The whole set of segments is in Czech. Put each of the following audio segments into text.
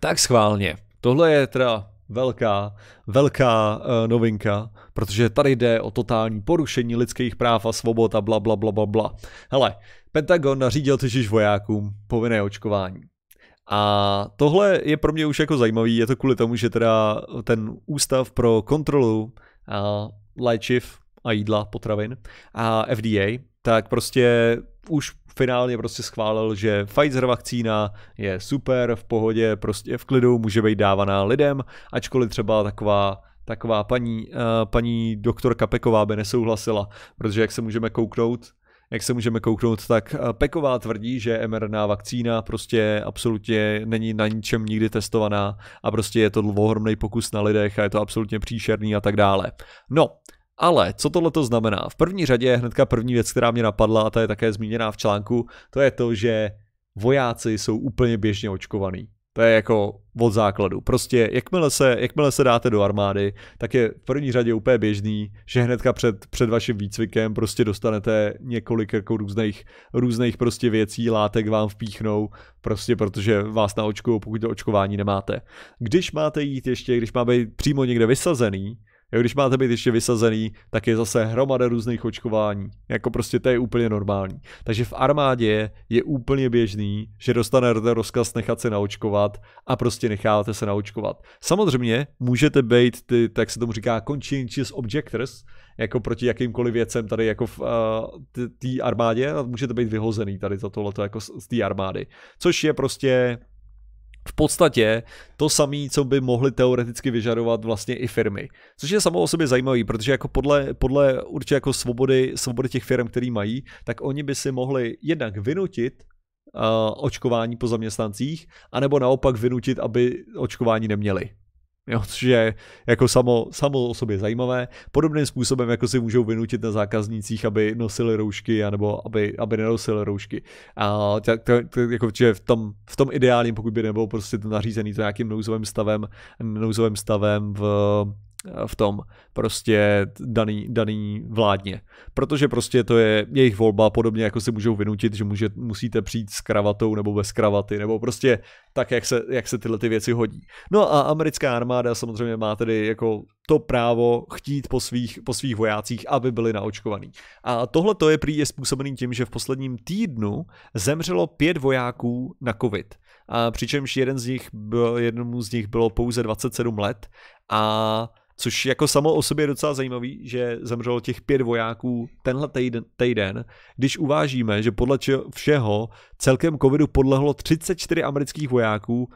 Tak schválně. Tohle je teda velká, velká uh, novinka, protože tady jde o totální porušení lidských práv a svobod a bla bla bla bla bla. Hele, Pentagon nařídil totiž vojákům povinné očkování. A tohle je pro mě už jako zajímavý, je to kvůli tomu, že teda ten ústav pro kontrolu uh, léčiv a jídla, potravin a FDA, tak prostě už finálně prostě schválil, že Pfizer vakcína je super, v pohodě, prostě v klidu, může být dávaná lidem, ačkoliv třeba taková taková paní, eh, paní doktorka Peková by nesouhlasila, protože jak se můžeme kouknout, jak se můžeme kouknout, tak eh, Peková tvrdí, že mRNA vakcína prostě absolutně není na ničem nikdy testovaná a prostě je to dlouhohromný pokus na lidech a je to absolutně příšerný a tak dále. No, ale co tohle to znamená? V první řadě hnedka první věc, která mě napadla, a ta je také zmíněná v článku, to je to, že vojáci jsou úplně běžně očkovaní. To je jako od základu. Prostě jakmile se, jakmile se dáte do armády, tak je v první řadě úplně běžný, že hnedka před, před vaším výcvikem prostě dostanete několik jako různých, různých prostě věcí, látek vám vpíchnou, prostě protože vás naočkují, pokud to očkování nemáte. Když máte jít ještě, když má být přímo někde vysazený, Jo, když máte být ještě vysazený, tak je zase hromada různých očkování. Jako prostě to je úplně normální. Takže v armádě je úplně běžný, že dostanete rozkaz nechat se naočkovat a prostě necháváte se naočkovat. Samozřejmě můžete být ty, tak se tomu říká, conscientious objectors, jako proti jakýmkoliv věcem tady jako v uh, té armádě můžete být vyhozený tady za tohleto jako z, z té armády. Což je prostě v podstatě to samé, co by mohly teoreticky vyžadovat vlastně i firmy. Což je samo o sobě zajímavý, protože jako podle, podle určitě jako svobody, svobody těch firm, které mají, tak oni by si mohli jednak vynutit uh, očkování po zaměstnancích, anebo naopak vynutit, aby očkování neměli. Jo, což je jako samo, samo o sobě zajímavé. Podobným způsobem, jako si můžou vynutit na zákaznících, aby nosili roušky, nebo aby, aby nenosili roušky. A tak, tak, jako, že v tom, v tom ideálním, pokud by nebylo prostě to nařízený to nějakým nouzovým stavem, nouzovým stavem v Eh, v tom prostě daný, daný vládně. Protože prostě to je jejich volba, podobně jako si můžou vynutit, že může, musíte přijít s kravatou nebo bez kravaty, nebo prostě tak, jak se, jak se tyhle ty věci hodí. No a americká armáda samozřejmě má tedy jako to právo chtít po svých, po svých vojácích, aby byli naočkovaní. A tohle to je prý je způsobený tím, že v posledním týdnu zemřelo pět vojáků na covid. A přičemž jeden z nich byl, jednomu z nich bylo pouze 27 let a Což jako samo o sobě je docela zajímavý, že zemřelo těch pět vojáků tenhle týden, týden, když uvážíme, že podle všeho celkem covidu podlehlo 34 amerických vojáků,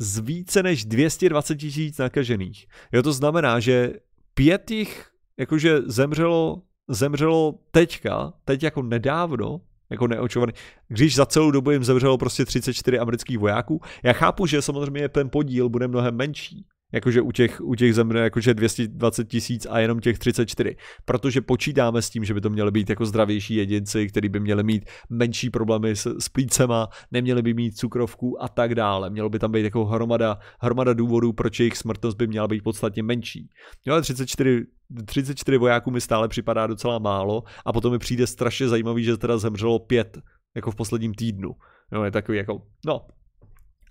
z více než 220 tisíc nakažených. Jo, to znamená, že pět jich jakože zemřelo, zemřelo teďka, teď jako nedávno, jako neočovaný, když za celou dobu jim zemřelo prostě 34 amerických vojáků. Já chápu, že samozřejmě ten podíl bude mnohem menší, jakože u těch, u těch zemře jakože 220 tisíc a jenom těch 34, protože počítáme s tím, že by to měly být jako zdravější jedinci, který by měli mít menší problémy s, s plícema, neměli by mít cukrovku a tak dále. Mělo by tam být jako hromada, hromada důvodů, proč jejich smrtnost by měla být podstatně menší. No ale 34 34 vojáků mi stále připadá docela málo a potom mi přijde strašně zajímavý, že teda zemřelo pět jako v posledním týdnu. No, je takový jako, no,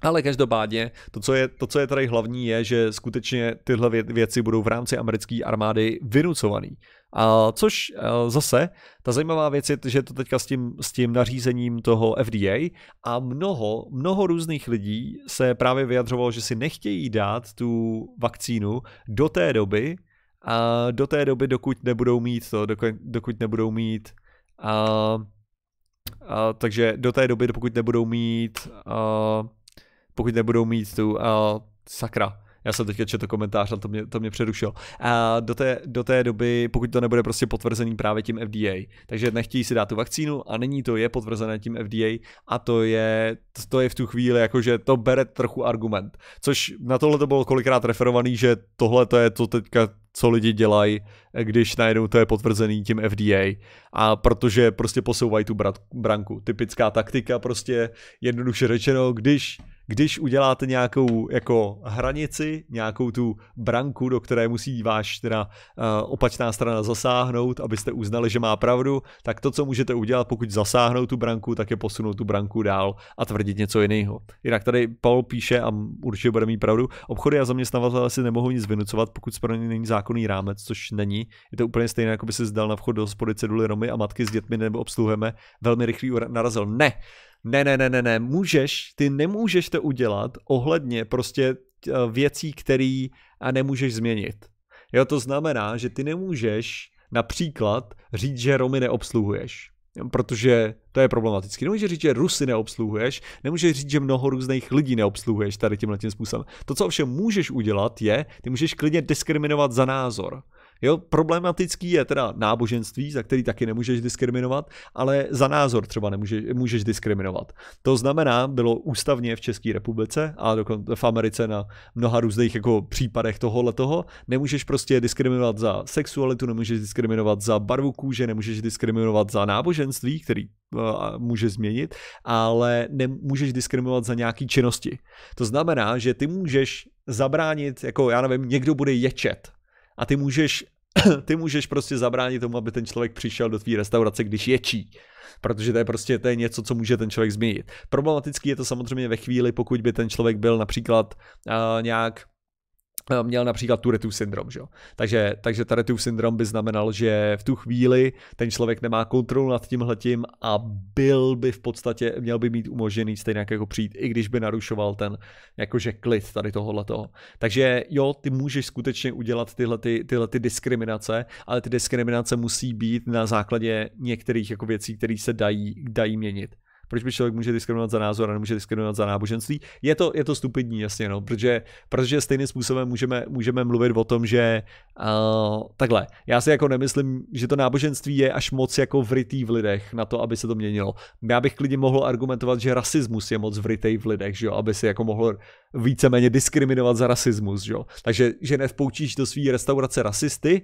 ale každopádně, to co, je, to, co je tady hlavní, je, že skutečně tyhle věci budou v rámci americké armády vynucované. A což eh, zase, ta zajímavá věc je, že to teďka s tím, s tím nařízením toho FDA a mnoho, mnoho různých lidí se právě vyjadřovalo, že si nechtějí dát tu vakcínu do té doby, a do té doby, dokud nebudou mít to, dokud, dokud nebudou mít a, a, takže do té doby, dokud nebudou mít a, pokud nebudou mít tu uh, sakra. Já jsem teďka četl komentář a to mě, to mě přerušilo. A do té, do té doby, pokud to nebude prostě potvrzený právě tím FDA, takže nechtějí si dát tu vakcínu a není to je potvrzené tím FDA a to je, to je v tu chvíli jakože to bere trochu argument. Což na tohle to bylo kolikrát referovaný, že tohle to je to teďka co lidi dělají, když najednou to je potvrzený tím FDA a protože prostě posouvají tu branku. Typická taktika prostě jednoduše řečeno, když když uděláte nějakou jako hranici, nějakou tu branku, do které musí váš teda uh, opačná strana zasáhnout, abyste uznali, že má pravdu, tak to, co můžete udělat, pokud zasáhnou tu branku, tak je posunout tu branku dál a tvrdit něco jiného. Jinak tady Paul píše a určitě bude mít pravdu, obchody a zaměstnavatele si nemohou nic vynucovat, pokud pro ně není zákonný rámec, což není. Je to úplně stejné, jako by se zdal na vchod do hospody ceduly Romy a matky s dětmi nebo obsluhujeme velmi rychlý narazil. Ne, ne, ne, ne, ne, ne, můžeš, ty nemůžeš to udělat ohledně prostě eh, věcí, které a nemůžeš změnit. Jo, to znamená, že ty nemůžeš například říct, že Romy neobsluhuješ. Protože to je problematické. Nemůžeš říct, že Rusy neobsluhuješ, nemůžeš říct, že mnoho různých lidí neobsluhuješ tady tímhle tím způsobem. To, co ovšem můžeš udělat, je, ty můžeš klidně diskriminovat za názor. Jo, problematický je teda náboženství, za který taky nemůžeš diskriminovat, ale za názor třeba nemůžeš, můžeš diskriminovat. To znamená, bylo ústavně v České republice a dokonce v Americe na mnoha různých jako případech tohohle toho, nemůžeš prostě diskriminovat za sexualitu, nemůžeš diskriminovat za barvu kůže, nemůžeš diskriminovat za náboženství, který uh, může změnit, ale nemůžeš diskriminovat za nějaký činnosti. To znamená, že ty můžeš zabránit, jako já nevím, někdo bude ječet a ty můžeš ty můžeš prostě zabránit tomu, aby ten člověk přišel do tvý restaurace, když ječí. Protože to je prostě to je něco, co může ten člověk změnit. Problematický je to samozřejmě ve chvíli, pokud by ten člověk byl například uh, nějak Eh, měl například Turetův syndrom. Že? Takže, takže Turetův syndrom by znamenal, že v tu chvíli ten člověk nemá kontrolu nad tímhletím a byl by v podstatě, měl by mít umožněný stejně jako přijít, i když by narušoval ten jakože klid tady tohohle toho. Takže jo, ty můžeš skutečně udělat tyhle, ty, tyhle ty diskriminace, ale ty diskriminace musí být na základě některých jako věcí, které se dají, dají měnit proč by člověk může diskriminovat za názor a nemůže diskriminovat za náboženství. Je to, je to stupidní, jasně, no, protože, protože stejným způsobem můžeme, můžeme mluvit o tom, že uh, takhle, já si jako nemyslím, že to náboženství je až moc jako vrytý v lidech na to, aby se to měnilo. Já bych klidně mohl argumentovat, že rasismus je moc vrytý v lidech, že jo, aby se jako mohl víceméně diskriminovat za rasismus, že jo. Takže, že nevpoučíš do své restaurace rasisty,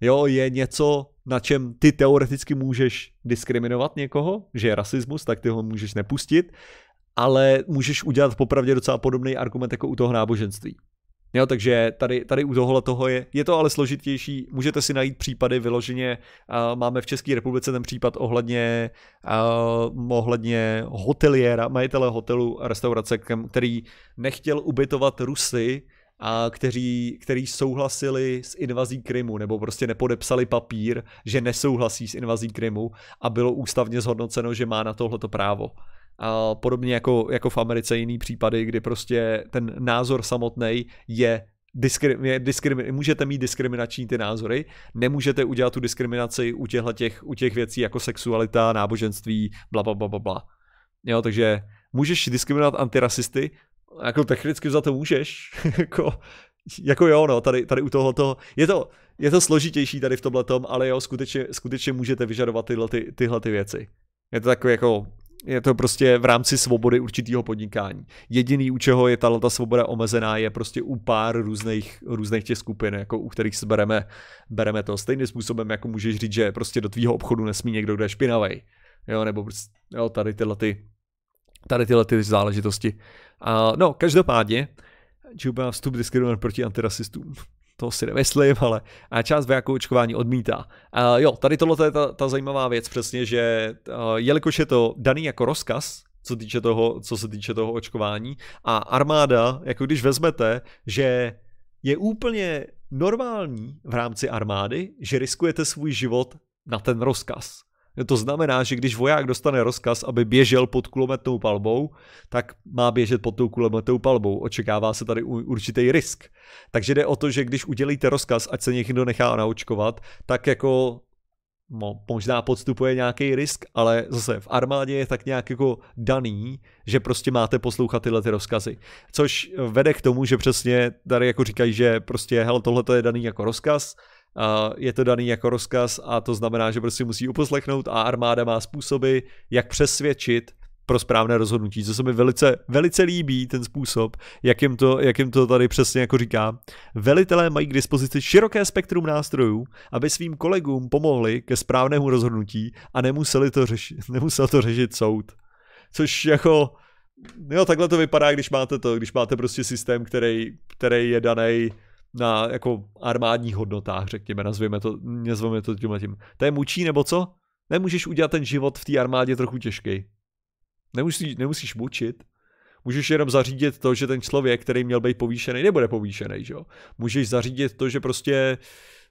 jo, je něco, na čem ty teoreticky můžeš diskriminovat někoho, že je rasismus, tak ty ho můžeš nepustit, ale můžeš udělat popravdě docela podobný argument jako u toho náboženství. Jo, takže tady, tady u tohohle toho je, je to ale složitější, můžete si najít případy vyloženě, uh, máme v České republice ten případ ohledně, uh, ohledně hoteliéra, majitele hotelu, restaurace, který nechtěl ubytovat Rusy, a kteří, kteří souhlasili s invazí Krymu, nebo prostě nepodepsali papír, že nesouhlasí s invazí Krymu a bylo ústavně zhodnoceno, že má na tohleto právo. A podobně jako, jako v Americe jiný případy, kdy prostě ten názor samotný je diskri- diskri- můžete mít diskriminační ty názory, nemůžete udělat tu diskriminaci u, těch, u těch věcí jako sexualita, náboženství, bla, bla, bla, bla, bla. Jo, takže můžeš diskriminovat antirasisty, jako technicky za to můžeš, jako, jako jo, no, tady, tady u tohoto, je to, je to složitější tady v tomhle tom, ale jo, skutečně, skutečně můžete vyžadovat tyhle, ty, tyhle ty věci. Je to takové jako, je to prostě v rámci svobody určitého podnikání. Jediný, u čeho je tato svoboda omezená, je prostě u pár různých, různých těch skupin, jako u kterých se bereme, bereme to. Stejným způsobem, jako můžeš říct, že prostě do tvýho obchodu nesmí někdo, kdo je špinavý. Jo, nebo prostě, jo, tady tyhle ty tady tyhle ty záležitosti. A, no, každopádně, Čuba vstup diskriminovat proti antirasistům. To si nemyslím, ale a část vojáků očkování odmítá. A jo, tady tohle je ta, ta zajímavá věc přesně, že jelikož je to daný jako rozkaz, co, týče toho, co se týče toho očkování, a armáda, jako když vezmete, že je úplně normální v rámci armády, že riskujete svůj život na ten rozkaz. To znamená, že když voják dostane rozkaz, aby běžel pod kulometnou palbou, tak má běžet pod tou kulometnou palbou. Očekává se tady určitý risk. Takže jde o to, že když udělíte rozkaz, ať se někdo nechá naočkovat, tak jako no, možná podstupuje nějaký risk, ale zase v armádě je tak nějak jako daný, že prostě máte poslouchat tyhle ty rozkazy. Což vede k tomu, že přesně tady jako říkají, že prostě hele, tohle je daný jako rozkaz, je to daný jako rozkaz a to znamená, že prostě musí uposlechnout a armáda má způsoby, jak přesvědčit pro správné rozhodnutí, co se mi velice, velice líbí, ten způsob, jak jim, to, jak jim to tady přesně jako říká. Velitelé mají k dispozici široké spektrum nástrojů, aby svým kolegům pomohli ke správnému rozhodnutí a nemuseli to řešit, nemusel to řešit soud. Což jako, jo, takhle to vypadá, když máte to, když máte prostě systém, který, který je daný na jako armádních hodnotách, řekněme, nazveme to, nazveme to tímhle tím. To je mučí nebo co? Nemůžeš udělat ten život v té armádě trochu těžký. Nemusí, nemusíš mučit. Můžeš jenom zařídit to, že ten člověk, který měl být povýšený, nebude povýšený, že jo. Můžeš zařídit to, že prostě uh,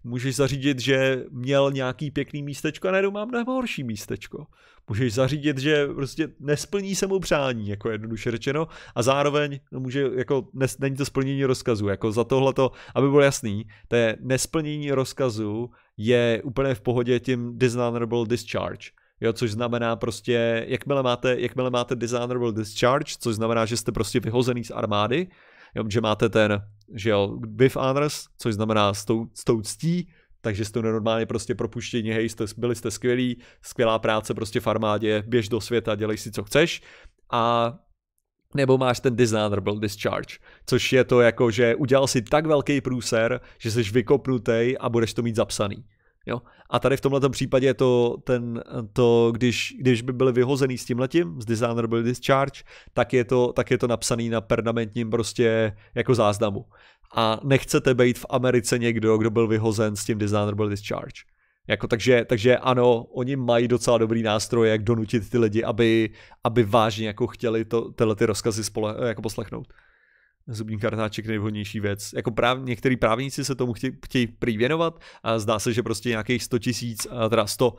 Můžeš zařídit, že měl nějaký pěkný místečko a najednou mám mnohem horší místečko. Můžeš zařídit, že prostě nesplní se mu přání, jako jednoduše řečeno, a zároveň no, může, jako nes, není to splnění rozkazu, jako za to? aby bylo jasný, to je nesplnění rozkazu je úplně v pohodě tím dishonorable discharge. Jo, což znamená prostě, jakmile máte, jakmile máte dishonorable discharge, což znamená, že jste prostě vyhozený z armády, jo, že máte ten, že jo, with honors, což znamená s tou, s tou ctí, takže jste nenormálně prostě propuštění, hej, jste, byli jste skvělí, skvělá práce prostě v armádě, běž do světa, dělej si co chceš. A nebo máš ten dishonorable discharge, což je to jako, že udělal si tak velký průser, že jsi vykopnutý a budeš to mít zapsaný. Jo? A tady v tomto případě je to, ten, to když, když by byl vyhozený s tím letím, z byl Discharge, tak je to, tak je to napsaný na permanentním prostě jako záznamu. A nechcete být v Americe někdo, kdo byl vyhozen s tím byl Discharge. Jako, takže, takže ano, oni mají docela dobrý nástroj, jak donutit ty lidi, aby, aby vážně jako chtěli to, tyhle ty rozkazy spole, jako poslechnout zubní kartáček nejvhodnější věc. Jako práv, některý právníci se tomu chtějí, chtějí prý věnovat a zdá se, že prostě nějakých 100 tisíc, teda 100,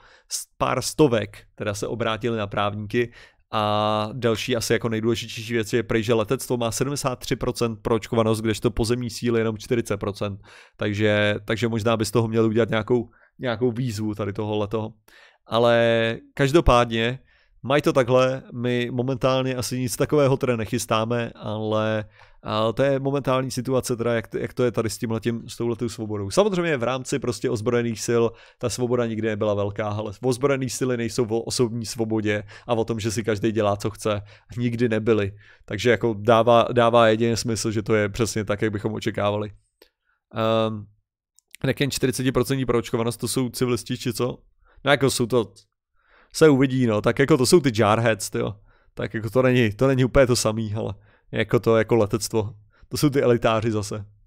pár stovek, teda se obrátili na právníky a další asi jako nejdůležitější věc je prej, že letectvo má 73% pročkovanost, kdežto pozemní síly jenom 40%. Takže, takže možná by z toho měli udělat nějakou, nějakou výzvu tady toho letoho. Ale každopádně mají to takhle, my momentálně asi nic takového teda nechystáme, ale uh, a to je momentální situace, teda jak, jak to je tady s tím letím, s touhletou svobodou. Samozřejmě v rámci prostě ozbrojených sil ta svoboda nikdy nebyla velká, ale ozbrojené síly nejsou o osobní svobodě a o tom, že si každý dělá, co chce, nikdy nebyly. Takže jako dává, dává jedině smysl, že to je přesně tak, jak bychom očekávali. Um, jak 40% proočkovanost, to jsou civilisti či co? No jako jsou to, se uvidí no, tak jako to jsou ty jarheads, jo. Tak jako to není, to není úplně to samý, ale jako to, jako letectvo. To jsou ty elitáři zase.